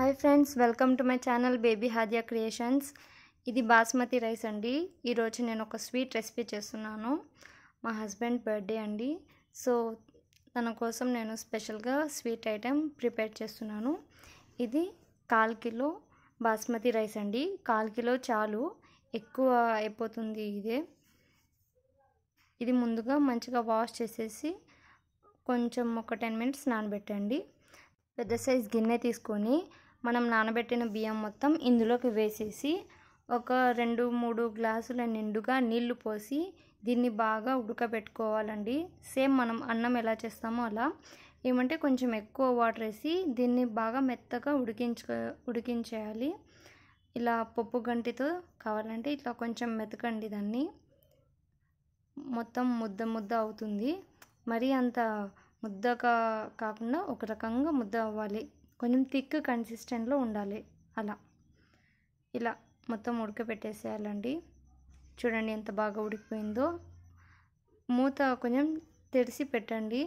hi friends welcome to my channel baby Hadya creations ఇది basmati rice అండి ఈరోజు నేను ఒక స్వీట్ రెసిపీ చేస్తున్నాను మా హస్బెండ్ బర్త్డే అండి సో తన కోసం నేను స్పెషల్గా స్వీట్ ఐటెం ప్రిపేర్ చేస్తున్నాను ఇది కాల్ కిలో బాస్మతి రైస్ అండి కాల్ కిలో చాలు ఎక్కువ అయిపోతుంది ఇదే ఇది ముందుగా మంచిగా వాష్ చేసేసి కొంచెం ఒక టెన్ మినిట్స్ నానబెట్టండి పెద్ద సైజ్ గిన్నె తీసుకొని మనం నానబెట్టిన బియ్యం మొత్తం ఇందులోకి వేసేసి ఒక రెండు మూడు గ్లాసుల నిండుగా నీళ్లు పోసి దీన్ని బాగా ఉడకబెట్టుకోవాలండి సేమ్ మనం అన్నం ఎలా చేస్తామో అలా ఏమంటే కొంచెం ఎక్కువ వాటర్ వేసి దీన్ని బాగా మెత్తగా ఉడికించుకో ఉడికించేయాలి ఇలా పప్పు గంటితో కావాలంటే ఇట్లా కొంచెం మెతకండి దాన్ని మొత్తం ముద్ద ముద్ద అవుతుంది మరీ అంత ముద్దగా కాకుండా ఒక రకంగా ముద్ద అవ్వాలి కొంచెం థిక్ కన్సిస్టెంట్లో ఉండాలి అలా ఇలా మొత్తం ఉడకబెట్టేసేయాలండి చూడండి ఎంత బాగా ఉడికిపోయిందో మూత కొంచెం తెరిచి పెట్టండి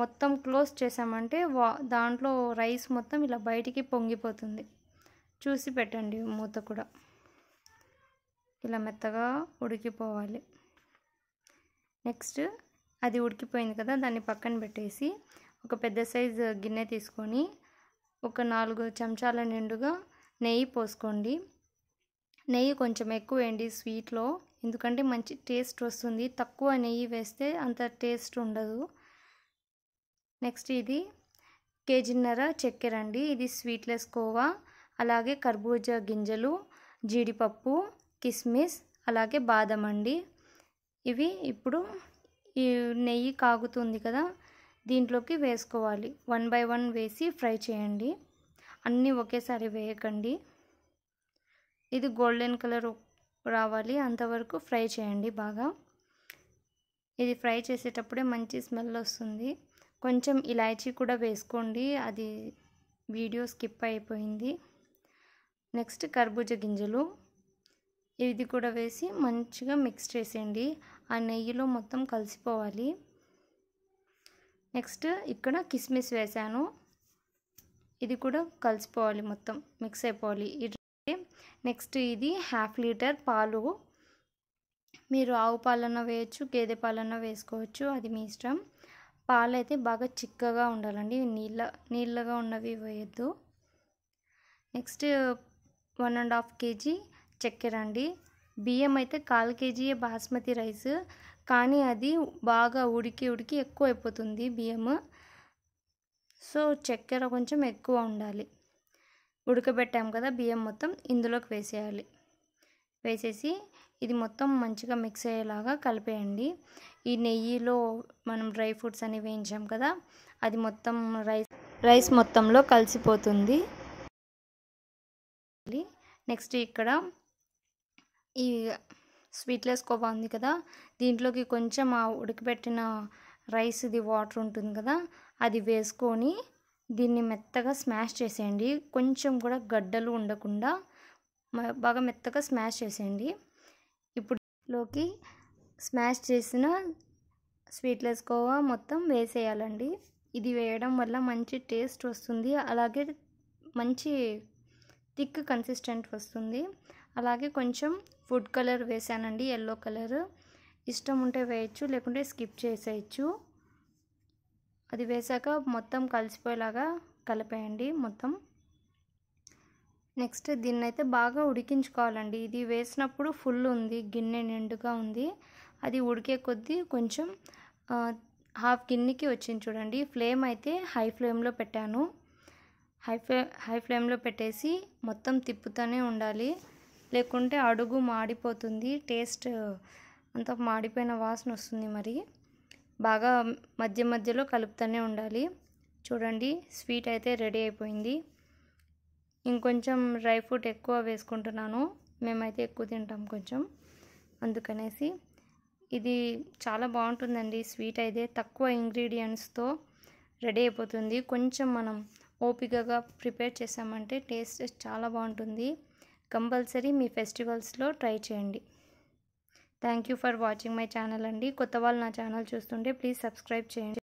మొత్తం క్లోజ్ చేసామంటే వా దాంట్లో రైస్ మొత్తం ఇలా బయటికి పొంగిపోతుంది చూసి పెట్టండి మూత కూడా ఇలా మెత్తగా ఉడికిపోవాలి నెక్స్ట్ అది ఉడికిపోయింది కదా దాన్ని పక్కన పెట్టేసి ఒక పెద్ద సైజు గిన్నె తీసుకొని ఒక నాలుగు చెంచాల నిండుగా నెయ్యి పోసుకోండి నెయ్యి కొంచెం ఎక్కువ వేయండి స్వీట్లో ఎందుకంటే మంచి టేస్ట్ వస్తుంది తక్కువ నెయ్యి వేస్తే అంత టేస్ట్ ఉండదు నెక్స్ట్ ఇది కేజీన్నర చక్కెర అండి ఇది స్వీట్లెస్ కోవా అలాగే కర్బూజా గింజలు జీడిపప్పు కిస్మిస్ అలాగే బాదం అండి ఇవి ఇప్పుడు ఈ నెయ్యి కాగుతుంది కదా దీంట్లోకి వేసుకోవాలి వన్ బై వన్ వేసి ఫ్రై చేయండి అన్నీ ఒకేసారి వేయకండి ఇది గోల్డెన్ కలర్ రావాలి అంతవరకు ఫ్రై చేయండి బాగా ఇది ఫ్రై చేసేటప్పుడే మంచి స్మెల్ వస్తుంది కొంచెం ఇలాచీ కూడా వేసుకోండి అది వీడియో స్కిప్ అయిపోయింది నెక్స్ట్ కర్బూజ గింజలు ఇది కూడా వేసి మంచిగా మిక్స్ చేసేయండి ఆ నెయ్యిలో మొత్తం కలిసిపోవాలి నెక్స్ట్ ఇక్కడ కిస్మిస్ వేసాను ఇది కూడా కలిసిపోవాలి మొత్తం మిక్స్ అయిపోవాలి ఇది నెక్స్ట్ ఇది హాఫ్ లీటర్ పాలు మీరు ఆవు పాలన్నా వేయచ్చు గేదె పాలన్నా వేసుకోవచ్చు అది మీ ఇష్టం పాలు అయితే బాగా చిక్కగా ఉండాలండి నీళ్ళ నీళ్ళగా ఉన్నవి వేయద్దు next one and half KG చక్కెర అండి బియ్యం అయితే కాల్ కేజీ బాస్మతి రైస్ కానీ అది బాగా ఉడికి ఉడికి ఎక్కువ అయిపోతుంది బియ్యం సో చక్కెర కొంచెం ఎక్కువ ఉండాలి ఉడకబెట్టాం కదా బియ్యం మొత్తం ఇందులోకి వేసేయాలి వేసేసి ఇది మొత్తం మంచిగా మిక్స్ అయ్యేలాగా కలిపేయండి ఈ నెయ్యిలో మనం డ్రై ఫ్రూట్స్ అని వేయించాం కదా అది మొత్తం రైస్ రైస్ మొత్తంలో కలిసిపోతుంది నెక్స్ట్ ఇక్కడ ఈ స్వీట్లెస్ కోవా ఉంది కదా దీంట్లోకి కొంచెం ఆ ఉడకబెట్టిన రైస్ ఇది వాటర్ ఉంటుంది కదా అది వేసుకొని దీన్ని మెత్తగా స్మాష్ చేసేయండి కొంచెం కూడా గడ్డలు ఉండకుండా బాగా మెత్తగా స్మాష్ చేసేయండి ఇప్పుడులోకి స్మాష్ చేసిన స్వీట్లెస్ కోవా మొత్తం వేసేయాలండి ఇది వేయడం వల్ల మంచి టేస్ట్ వస్తుంది అలాగే మంచి థిక్ కన్సిస్టెంట్ వస్తుంది అలాగే కొంచెం ఫుడ్ కలర్ వేసానండి ఎల్లో కలర్ ఇష్టం ఉంటే వేయచ్చు లేకుంటే స్కిప్ చేసేయచ్చు అది వేసాక మొత్తం కలిసిపోయేలాగా కలిపేయండి మొత్తం నెక్స్ట్ దీన్ని అయితే బాగా ఉడికించుకోవాలండి ఇది వేసినప్పుడు ఫుల్ ఉంది గిన్నె నిండుగా ఉంది అది ఉడికే కొద్దీ కొంచెం హాఫ్ గిన్నెకి వచ్చింది చూడండి ఫ్లేమ్ అయితే హై ఫ్లేమ్లో పెట్టాను హై ఫ్లే హై ఫ్లేమ్లో పెట్టేసి మొత్తం తిప్పుతూనే ఉండాలి లేకుంటే అడుగు మాడిపోతుంది టేస్ట్ అంతా మాడిపోయిన వాసన వస్తుంది మరి బాగా మధ్య మధ్యలో కలుపుతూనే ఉండాలి చూడండి స్వీట్ అయితే రెడీ అయిపోయింది ఇంకొంచెం డ్రై ఫ్రూట్ ఎక్కువ వేసుకుంటున్నాను మేమైతే ఎక్కువ తింటాం కొంచెం అందుకనేసి ఇది చాలా బాగుంటుందండి స్వీట్ అయితే తక్కువ ఇంగ్రీడియంట్స్తో రెడీ అయిపోతుంది కొంచెం మనం ఓపికగా ప్రిపేర్ చేసామంటే టేస్ట్ చాలా బాగుంటుంది కంపల్సరీ మీ ఫెస్టివల్స్లో ట్రై చేయండి thank you for watching my channel అండి కొత్త వాళ్ళు నా ఛానల్ చూస్తుంటే ప్లీజ్ సబ్స్క్రైబ్ చేయండి